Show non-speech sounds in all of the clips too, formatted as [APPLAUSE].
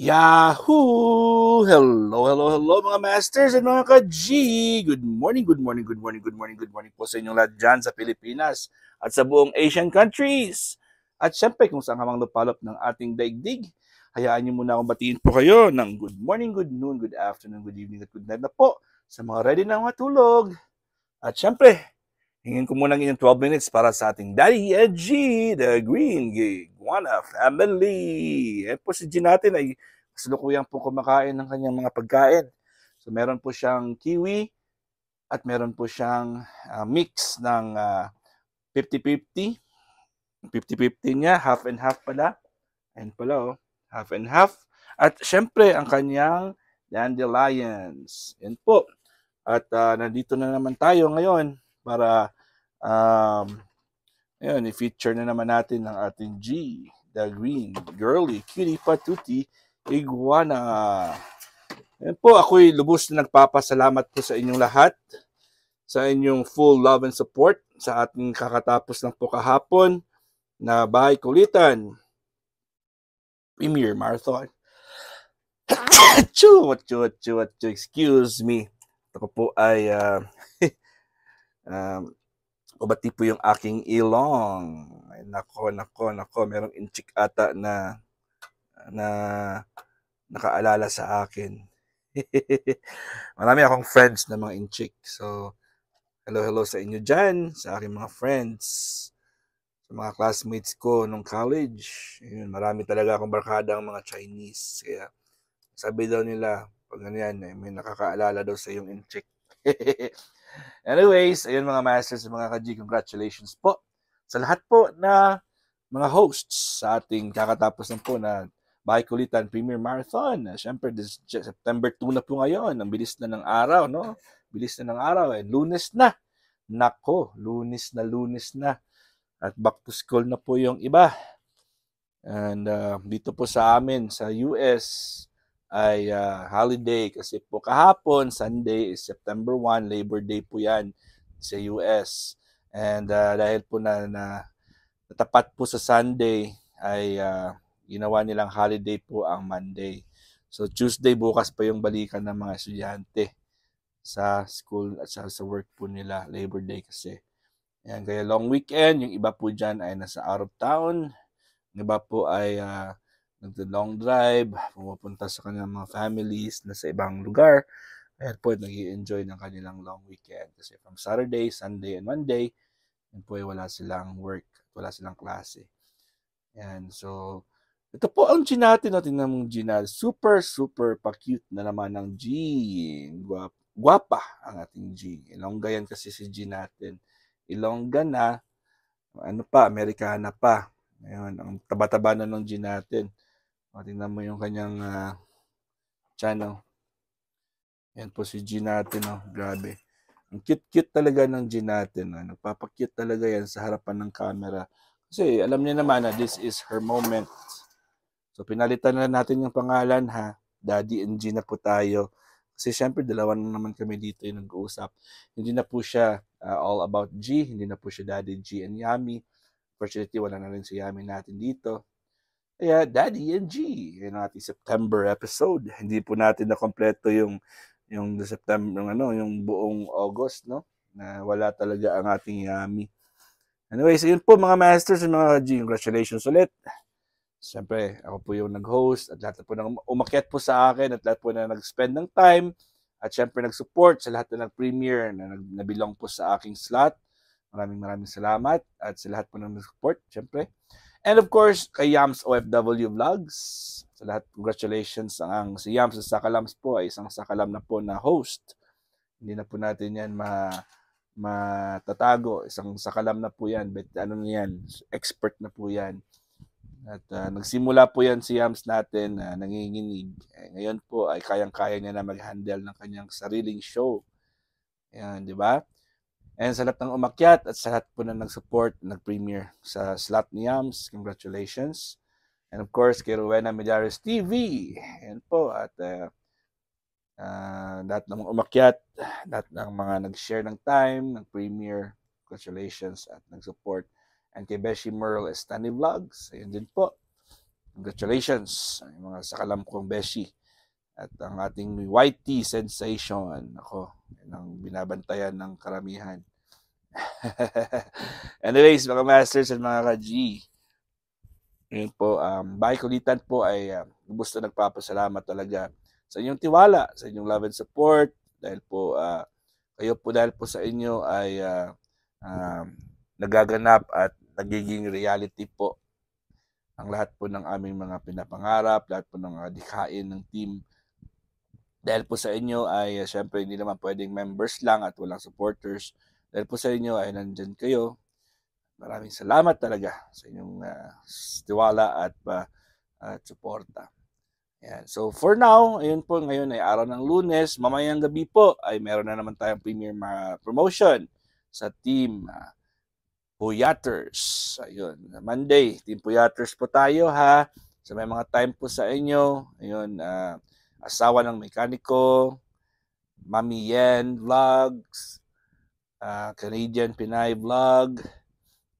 Yahoo! Hello, hello, hello mga masters and mga ka-G! Good morning, good morning, good morning, good morning, good morning po sa inyong lahat dyan sa Pilipinas at sa buong Asian countries. At syempre kung saan kamang napalop ng ating daigdig, hayaan niyo muna akong batiin po kayo ng good morning, good noon, good afternoon, good evening at good night na po sa mga ready na mga tulog. At syempre, hingin ko muna ng inyong 12 minutes para sa ating Daddy Edgy, The Green Gig. Buana Family. Eh po si G natin ay kasalukuyang po kumakain ng kanyang mga pagkain. So meron po siyang kiwi at meron po siyang uh, mix ng 50-50. Ah, 50-50 niya, half and half pala. Ayan pala oh, half and half. At syempre ang kanyang dandelions. Yan po. At uh, nandito na naman tayo ngayon para um, Ayun, i-feature na naman natin ng ating G, the green, girly, cutie patuti, iguana. Ayun po, ako'y lubos na nagpapasalamat po sa inyong lahat, sa inyong full love and support sa ating kakatapos ng po kahapon na Bahay Kulitan Premier Marathon. chu, [COUGHS] chu, chu, chu, excuse me. Ako po ay uh, [LAUGHS] um, Mabati po yung aking ilong. Ay, nako, nako, nako. Merong inchik ata na, na nakaalala sa akin. [LAUGHS] Marami akong friends na mga inchik. So, hello, hello sa inyo dyan, sa aking mga friends, sa mga classmates ko nung college. Yun, marami talaga akong barkada ang mga Chinese. Kaya, sabi daw nila, pag ganyan, eh, may nakakaalala daw sa iyong inchik. [LAUGHS] Anyways, ayun mga masters mga kaji, congratulations po sa lahat po na mga hosts sa ating kakatapos ng po na Bahay Kulitan Premier Marathon. Siyempre, this September 2 na po ngayon. Ang bilis na ng araw, no? Bilis na ng araw. Eh. Lunes na. Nako, lunes na, lunes na. At back to school na po yung iba. And uh, dito po sa amin, sa US, ay uh, holiday kasi po kahapon, Sunday is September 1, Labor Day po yan sa US. And uh, dahil po na, na natapat po sa Sunday ay uh, ginawa nilang holiday po ang Monday. So Tuesday bukas pa yung balikan ng mga estudyante sa school at sa, sa work po nila, Labor Day kasi. Yan, kaya long weekend, yung iba po dyan ay nasa out of town, yung iba po ay uh, nagda-long drive, pumupunta sa kanilang mga families na sa ibang lugar. Airport, nag enjoy ng kanilang long weekend. Kasi from Saturday, Sunday, and Monday, yun po ay wala silang work, wala silang klase. And so, ito po ang G natin. No? Tingnan mong G natin. Super, super pa-cute na naman ng G. Guwap, guwapa ang ating G. Ilongga yan kasi si G natin. Ilongga na, ano pa, Amerikana pa. Ayan, ang taba-taba na ng G natin. O, tingnan mo yung kanyang uh, channel. Yan po si G natin. Oh. Grabe. Ang cute-cute talaga ng G natin. Oh. Ah. Nagpapakute talaga yan sa harapan ng camera. Kasi alam niya naman na this is her moment. So pinalitan na natin yung pangalan ha. Daddy and G na po tayo. Kasi syempre dalawa na naman kami dito yung nag-uusap. Hindi na po siya uh, all about G. Hindi na po siya Daddy G and Yami. Fortunately, wala na rin si Yami natin dito. Kaya Daddy and G, yun ang ating September episode. Hindi po natin na kompleto yung yung September, yung ano, yung buong August, no? Na wala talaga ang ating yummy. Anyway, so yun po mga masters and mga G, congratulations ulit. Siyempre, ako po yung nag-host at lahat po nang umakyat po sa akin at lahat po na nag-spend ng time at siyempre nag-support sa lahat na nag-premiere na nag nabilong po sa aking slot. Maraming maraming salamat at sa lahat po ng support siyempre. And of course, kay Yams OFW Vlogs. Sa lahat, congratulations. Ang, ang si Yams sa Sakalams po ay isang Sakalam na po na host. Hindi na po natin yan ma matatago. Isang Sakalam na po yan. But ano na yan, expert na po yan. At uh, nagsimula po yan si Yams natin na uh, nanginginig. Eh, ngayon po ay kayang-kaya niya na mag-handle ng kanyang sariling show. Yan, di ba? And sa lahat ng umakyat at sa lahat po na nag-support, nag-premiere sa slot ni Yams, congratulations. And of course, kay Rowena Millares TV. And po. At uh, uh, lahat ng umakyat, lahat ng mga nag-share ng time, nag-premiere, congratulations at nag-support. And kay Beshi Merle Estani Vlogs, ayun din po. Congratulations, sa mga sakalam kong Beshi at ang ating white sensation. Ako, yan ang binabantayan ng karamihan. [LAUGHS] Anyways, mga masters at mga ka-G, yun po, um, Bahay Kulitan po ay um, lubos nagpapasalamat talaga sa inyong tiwala, sa inyong love and support, dahil po, uh, kayo po dahil po sa inyo ay uh, uh, nagaganap at nagiging reality po ang lahat po ng aming mga pinapangarap, lahat po ng mga dikain ng team dahil po sa inyo ay ah, syempre hindi naman pwedeng members lang at walang supporters. Dahil po sa inyo ay nandyan kayo. Maraming salamat talaga sa inyong uh, tiwala at uh, at suporta. Yan. So for now, ayun po ngayon ay araw ng lunes. Mamayang gabi po ay meron na naman tayong premier promotion sa team uh, Ayun, Monday, team Puyaters po tayo ha. So may mga time po sa inyo. Ayun, uh, asawa ng mekaniko, Mami Yen Vlogs, uh, Canadian Pinay Vlog,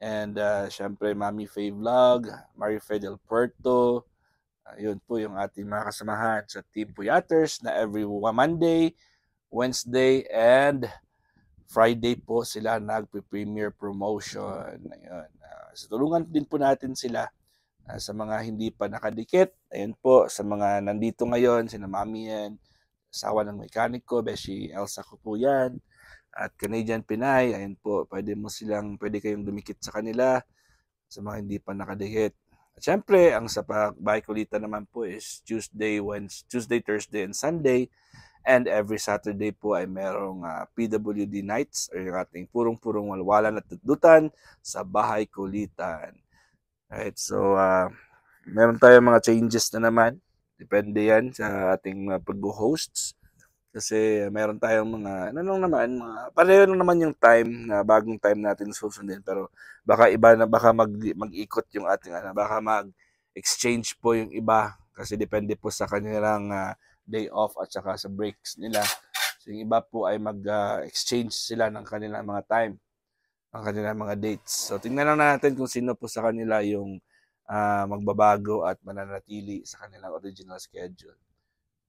and uh, syempre Mami Faye Vlog, Marife Del Puerto. Uh, yun po yung ating mga kasamahan sa Team Puyaters na every Monday, Wednesday, and Friday po sila nagpe-premiere promotion. Ayun. Uh, ah, so tulungan din po natin sila Uh, sa mga hindi pa nakadikit, ayun po, sa mga nandito ngayon, sina mami yan, asawa ng mechanic ko, Beshi Elsa ko po yan, at Canadian Pinay, ayun po, pwede mo silang, pwede kayong dumikit sa kanila, sa mga hindi pa nakadikit. At syempre, ang sa Baikulita naman po is Tuesday, Wednesday, Tuesday, Thursday, and Sunday. And every Saturday po ay merong uh, ah, PWD nights or yung ating purong-purong walwalan at tututan sa Bahay Kulitan. Right, so uh, meron tayong mga changes na naman. Depende yan sa ating uh, pag-hosts. Kasi meron tayong mga, ano nung naman, mga, pareho lang naman yung time na bagong time natin susundin. Pero baka iba na, baka mag, mag-ikot yung ating, ano, baka mag-exchange po yung iba. Kasi depende po sa kanilang uh, day off at saka sa breaks nila. So yung iba po ay mag-exchange ah, uh, sila ng kanilang mga time ang kanilang mga dates. So tingnan lang natin kung sino po sa kanila yung uh, magbabago at mananatili sa kanilang original schedule.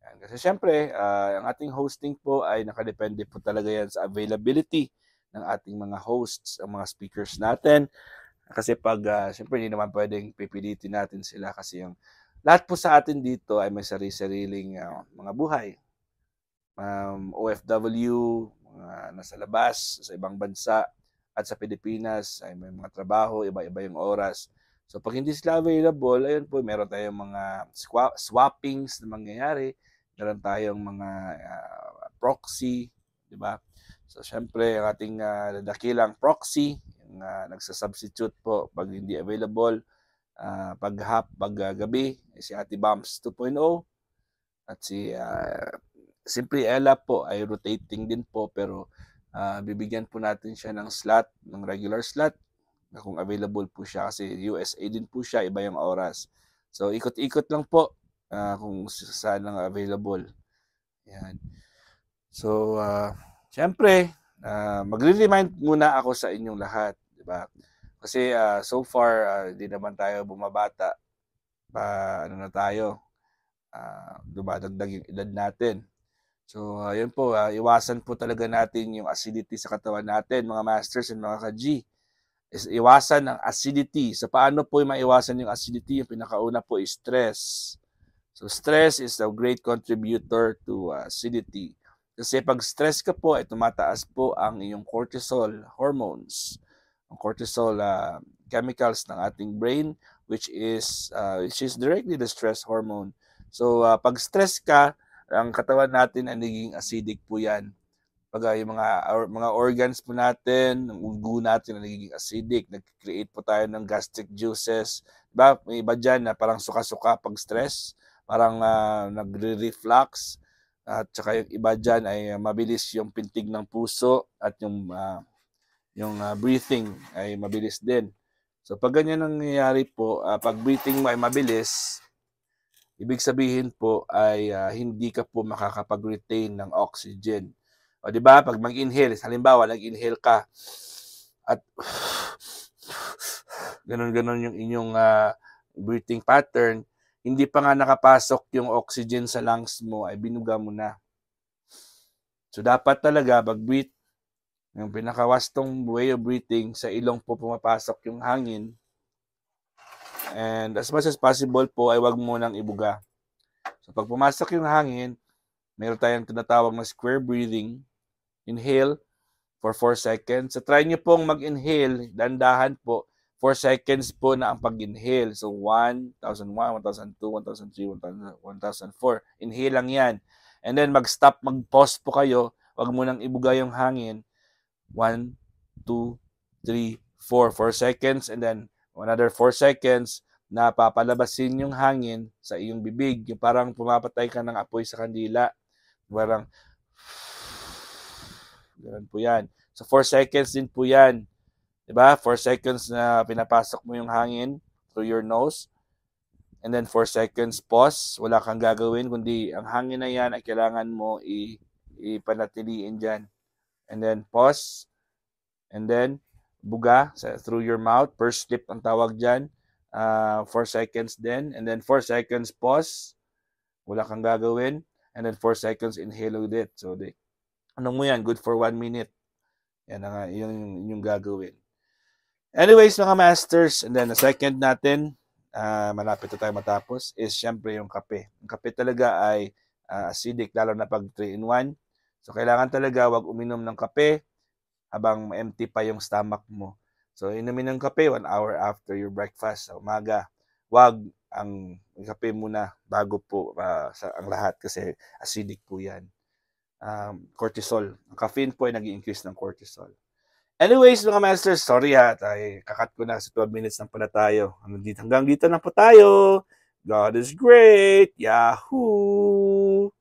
Yan. Kasi syempre, uh, ang ating hosting po ay nakadepende po talaga yan sa availability ng ating mga hosts, ang mga speakers natin. Kasi pag, uh, syempre, hindi naman pwedeng pipilitin natin sila kasi yung lahat po sa atin dito ay may sarili-sariling uh, mga buhay. Um, OFW, mga uh, nasa labas, sa ibang bansa, at sa Pilipinas ay may mga trabaho, iba-iba yung oras. So pag hindi sila available, ayun po, meron tayong mga swap, swappings na mangyayari, meron tayong mga uh, proxy, di ba? So syempre, ang ating uh, dakilang proxy, yung uh, nagsasubstitute po pag hindi available, uh, pag hap, pag uh, gabi, si Ate Bumps 2.0 at si uh, Simply Ella po ay rotating din po pero uh, bibigyan po natin siya ng slot, ng regular slot na kung available po siya kasi USA din po siya, iba yung oras. So ikot-ikot lang po uh, kung saan lang available. Yan. So uh, syempre, uh, magre-remind muna ako sa inyong lahat, di ba? Kasi uh, so far hindi uh, naman tayo bumabata. Pa ano na tayo? Uh, dumadagdag yung edad natin. So, ayun po, uh, iwasan po talaga natin yung acidity sa katawan natin, mga masters and mga ka-G. Is iwasan ang acidity. So, paano po yung maiwasan yung acidity? Yung pinakauna po is stress. So, stress is a great contributor to uh, acidity. Kasi pag stress ka po, ay eh, tumataas po ang iyong cortisol hormones. Ang cortisol uh, chemicals ng ating brain, which is, uh, which is directly the stress hormone. So, uh, pag stress ka, ang katawan natin ay naging acidic po yan. Pag yung mga, or, mga organs po natin, ang ugo natin ay naging acidic, nag-create po tayo ng gastric juices. Diba? May iba dyan na parang suka-suka pag stress, parang uh, nagre-reflux, at saka yung iba dyan ay ah, mabilis yung pintig ng puso at yung uh, yung uh, breathing ay mabilis din. So pag ganyan ang nangyayari po, uh, pag breathing mo ay mabilis, Ibig sabihin po ay uh, hindi ka po makakapag-retain ng oxygen. O di ba? Pag mag-inhale, halimbawa nag-inhale ka at [SIGHS] ganun-ganun yung inyong uh, breathing pattern, hindi pa nga nakapasok yung oxygen sa lungs mo ay binuga mo na. So dapat talaga pag-breathe, yung pinakawastong way of breathing sa ilong po pumapasok yung hangin, And as much as possible po ay wag mo nang ibuga. So pag pumasok yung hangin, meron tayong tinatawag na square breathing. Inhale for 4 seconds. So try nyo pong mag-inhale, dandahan po. 4 seconds po na ang pag-inhale. So 1, 1,001, 1,002, 1,003, 1,004. Inhale lang yan. And then mag-stop, mag-pause po kayo. Huwag mo nang ibuga yung hangin. 1, 2, 3, 4. 4 seconds and then Another 4 seconds napapalabasin yung hangin sa iyong bibig. Yung parang pumapatay ka ng apoy sa kandila. Parang, ganun po yan. So 4 seconds din po yan. Diba? 4 seconds na pinapasok mo yung hangin through your nose. And then 4 seconds pause. Wala kang gagawin kundi ang hangin na yan ay kailangan mo i ipanatiliin dyan. And then pause. And then buga sa, through your mouth. First slip ang tawag dyan. Uh, ah, 4 seconds then And then 4 seconds pause. Wala kang gagawin. And then 4 seconds inhale ulit. So, di, ano mo yan? Good for 1 minute. Yan ang yung, yung gagawin. Anyways, mga masters, and then the second natin, uh, malapit na tayo matapos, is syempre yung kape. Yung kape talaga ay uh, acidic, lalo na pag 3-in-1. So, kailangan talaga wag uminom ng kape habang empty pa yung stomach mo. So, inumin ng kape one hour after your breakfast sa umaga. Wag ang kape muna bago po uh, sa ang lahat kasi acidic po yan. Um, cortisol. Ang caffeine po ay nag increase ng cortisol. Anyways, mga masters, sorry ha. Ay, kakat ko na sa 12 minutes na pala tayo. Hanggang dito na po tayo. God is great. Yahoo!